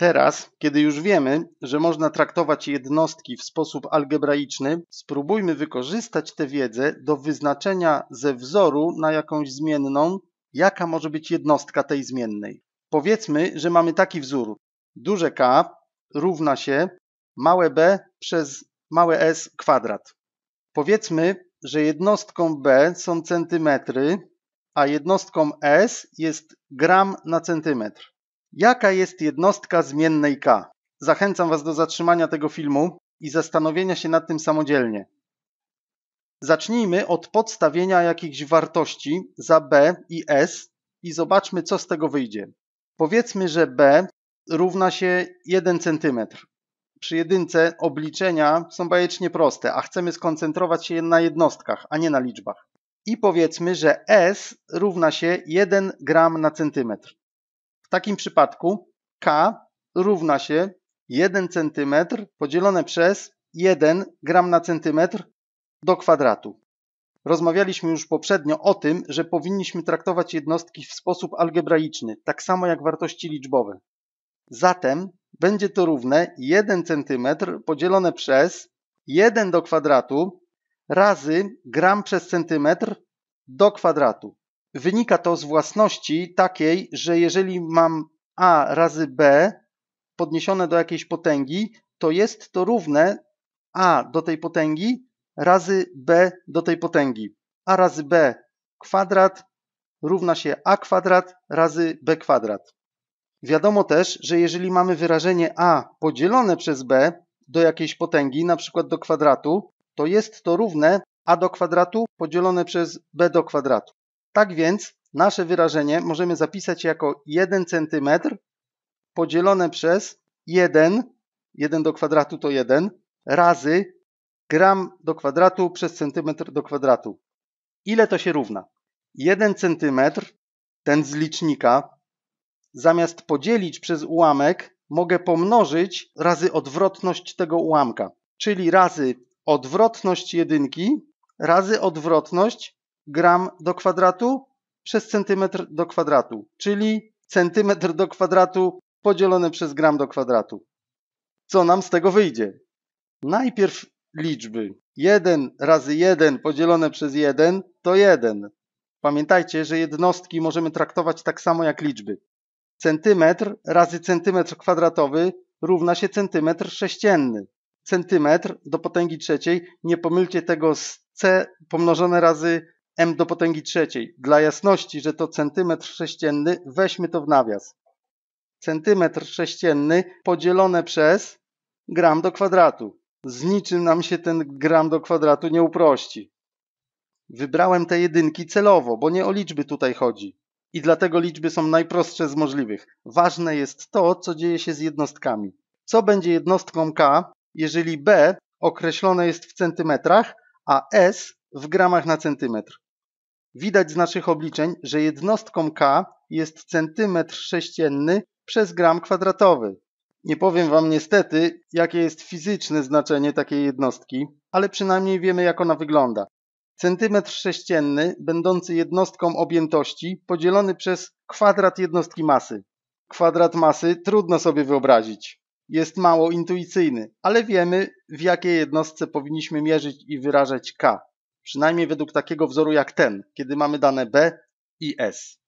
Teraz, kiedy już wiemy, że można traktować jednostki w sposób algebraiczny, spróbujmy wykorzystać tę wiedzę do wyznaczenia ze wzoru na jakąś zmienną, jaka może być jednostka tej zmiennej. Powiedzmy, że mamy taki wzór. Duże K równa się małe b przez małe s kwadrat. Powiedzmy, że jednostką b są centymetry, a jednostką s jest gram na centymetr. Jaka jest jednostka zmiennej k? Zachęcam Was do zatrzymania tego filmu i zastanowienia się nad tym samodzielnie. Zacznijmy od podstawienia jakichś wartości za b i s i zobaczmy, co z tego wyjdzie. Powiedzmy, że b równa się 1 cm. Przy jedynce obliczenia są bajecznie proste, a chcemy skoncentrować się na jednostkach, a nie na liczbach. I powiedzmy, że s równa się 1 gram na centymetr. W takim przypadku K równa się 1 cm podzielone przez 1 gram na centymetr do kwadratu. Rozmawialiśmy już poprzednio o tym, że powinniśmy traktować jednostki w sposób algebraiczny, tak samo jak wartości liczbowe. Zatem będzie to równe 1 cm podzielone przez 1 do kwadratu razy gram przez centymetr do kwadratu. Wynika to z własności takiej, że jeżeli mam a razy b podniesione do jakiejś potęgi, to jest to równe a do tej potęgi razy b do tej potęgi. a razy b kwadrat równa się a kwadrat razy b kwadrat. Wiadomo też, że jeżeli mamy wyrażenie a podzielone przez b do jakiejś potęgi, na przykład do kwadratu, to jest to równe a do kwadratu podzielone przez b do kwadratu. Tak więc nasze wyrażenie możemy zapisać jako 1 cm podzielone przez 1, 1 do kwadratu to 1, razy gram do kwadratu przez centymetr do kwadratu. Ile to się równa? 1 centymetr, ten z licznika, zamiast podzielić przez ułamek, mogę pomnożyć razy odwrotność tego ułamka, czyli razy odwrotność jedynki razy odwrotność gram do kwadratu przez centymetr do kwadratu, czyli centymetr do kwadratu podzielone przez gram do kwadratu. Co nam z tego wyjdzie? Najpierw liczby. 1 razy 1 podzielone przez 1 to 1. Pamiętajcie, że jednostki możemy traktować tak samo jak liczby. Centymetr razy centymetr kwadratowy równa się centymetr sześcienny. Centymetr do potęgi trzeciej, nie pomylcie tego z c pomnożone razy m do potęgi trzeciej. Dla jasności, że to centymetr sześcienny, weźmy to w nawias. Centymetr sześcienny podzielone przez gram do kwadratu. Z niczym nam się ten gram do kwadratu nie uprości. Wybrałem te jedynki celowo, bo nie o liczby tutaj chodzi. I dlatego liczby są najprostsze z możliwych. Ważne jest to, co dzieje się z jednostkami. Co będzie jednostką k, jeżeli b określone jest w centymetrach, a s w gramach na centymetr? Widać z naszych obliczeń, że jednostką K jest centymetr sześcienny przez gram kwadratowy. Nie powiem Wam niestety, jakie jest fizyczne znaczenie takiej jednostki, ale przynajmniej wiemy, jak ona wygląda. Centymetr sześcienny, będący jednostką objętości, podzielony przez kwadrat jednostki masy. Kwadrat masy trudno sobie wyobrazić. Jest mało intuicyjny, ale wiemy, w jakiej jednostce powinniśmy mierzyć i wyrażać K przynajmniej według takiego wzoru jak ten, kiedy mamy dane B i S.